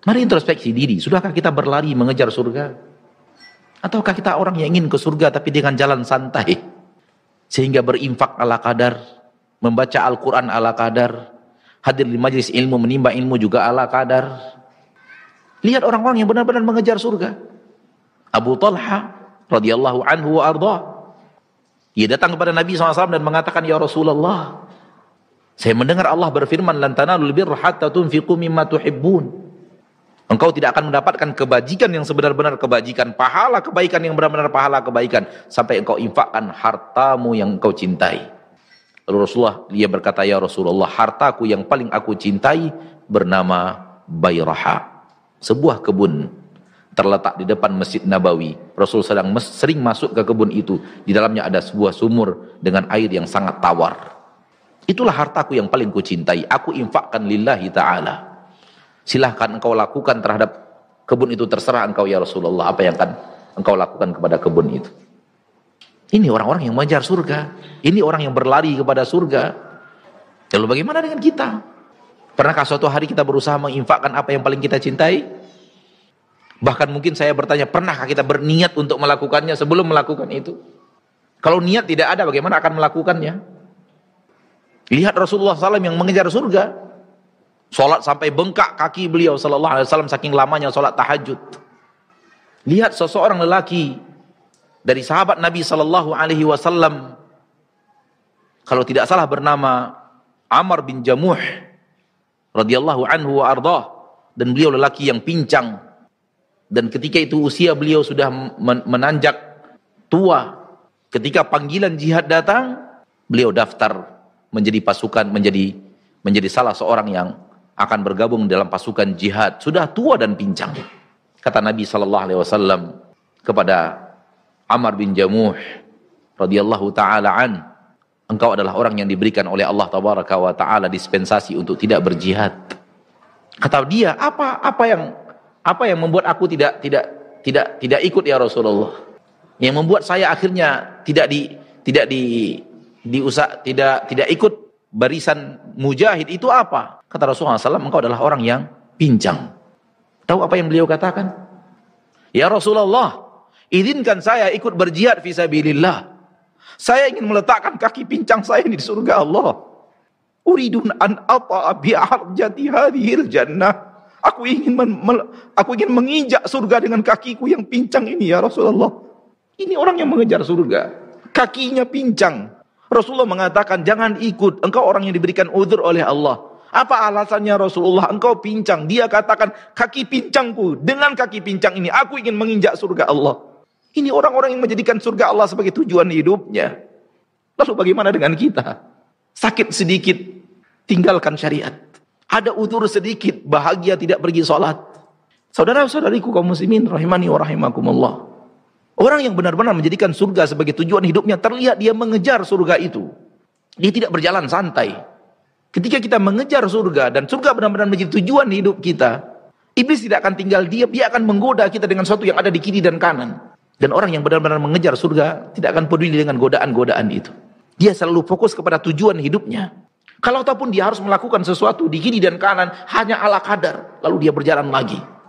Mari introspeksi diri, sudahkah kita berlari mengejar surga? Ataukah kita orang yang ingin ke surga tapi dengan jalan santai? Sehingga berinfak ala kadar, membaca Al-Quran ala kadar, hadir di majelis ilmu, menimba ilmu juga ala kadar. Lihat orang-orang yang benar-benar mengejar surga. Abu Talha radhiyallahu anhu wa arda. Ia datang kepada Nabi SAW dan mengatakan, Ya Rasulullah, saya mendengar Allah berfirman, Lantana lulbir hatta tunfiqu mimma tuhibbun. Engkau tidak akan mendapatkan kebajikan yang sebenar-benar kebajikan, pahala kebaikan yang benar-benar pahala kebaikan sampai engkau infakkan hartamu yang engkau cintai. Lalu Rasulullah dia berkata, "Ya Rasulullah, hartaku yang paling aku cintai bernama Bayraha, sebuah kebun terletak di depan Masjid Nabawi. Rasul sedang sering masuk ke kebun itu. Di dalamnya ada sebuah sumur dengan air yang sangat tawar. Itulah hartaku yang paling ku cintai. Aku infakkan lillahi ta'ala silahkan engkau lakukan terhadap kebun itu terserah engkau ya Rasulullah apa yang akan engkau lakukan kepada kebun itu ini orang-orang yang mengejar surga ini orang yang berlari kepada surga ya, lalu bagaimana dengan kita pernahkah suatu hari kita berusaha menginfakkan apa yang paling kita cintai bahkan mungkin saya bertanya pernahkah kita berniat untuk melakukannya sebelum melakukan itu kalau niat tidak ada bagaimana akan melakukannya lihat Rasulullah SAW yang mengejar surga Sholat sampai bengkak kaki beliau sallallahu alaihi wasallam saking lamanya sholat tahajud. Lihat seseorang lelaki dari sahabat Nabi sallallahu alaihi wasallam kalau tidak salah bernama Amr bin Jamuh radhiyallahu anhu wa ardah dan beliau lelaki yang pincang dan ketika itu usia beliau sudah menanjak tua ketika panggilan jihad datang beliau daftar menjadi pasukan menjadi menjadi salah seorang yang akan bergabung dalam pasukan jihad sudah tua dan pincang kata Nabi Shallallahu Alaihi Wasallam kepada Amr bin Jamuh radhiyallahu taala an engkau adalah orang yang diberikan oleh Allah tabaraka wa taala dispensasi untuk tidak berjihad kata dia apa apa yang apa yang membuat aku tidak tidak tidak tidak ikut ya Rasulullah yang membuat saya akhirnya tidak di tidak di diusak tidak tidak ikut barisan mujahid itu apa Kata Rasulullah SAW, engkau adalah orang yang pincang. Tahu apa yang beliau katakan? Ya Rasulullah, izinkan saya ikut berjihad visabilillah. Saya ingin meletakkan kaki pincang saya ini di surga Allah. Uridun an apa hadhil jannah. Aku ingin aku ingin menginjak surga dengan kakiku yang pincang ini ya Rasulullah. Ini orang yang mengejar surga. Kakinya pincang. Rasulullah mengatakan jangan ikut. Engkau orang yang diberikan udur oleh Allah. Apa alasannya Rasulullah? Engkau pincang. Dia katakan, kaki pincangku. Dengan kaki pincang ini, aku ingin menginjak surga Allah. Ini orang-orang yang menjadikan surga Allah sebagai tujuan hidupnya. Lalu bagaimana dengan kita? Sakit sedikit, tinggalkan syariat. Ada utur sedikit, bahagia tidak pergi sholat. Saudara-saudariku kaum muslimin, rahimani wa rahimakumullah. Orang yang benar-benar menjadikan surga sebagai tujuan hidupnya, terlihat dia mengejar surga itu. Dia tidak berjalan santai. Ketika kita mengejar surga dan surga benar-benar menjadi tujuan hidup kita, iblis tidak akan tinggal diam, dia akan menggoda kita dengan sesuatu yang ada di kiri dan kanan. Dan orang yang benar-benar mengejar surga tidak akan peduli dengan godaan-godaan itu. Dia selalu fokus kepada tujuan hidupnya. Kalau ataupun dia harus melakukan sesuatu di kiri dan kanan hanya ala kadar, lalu dia berjalan lagi.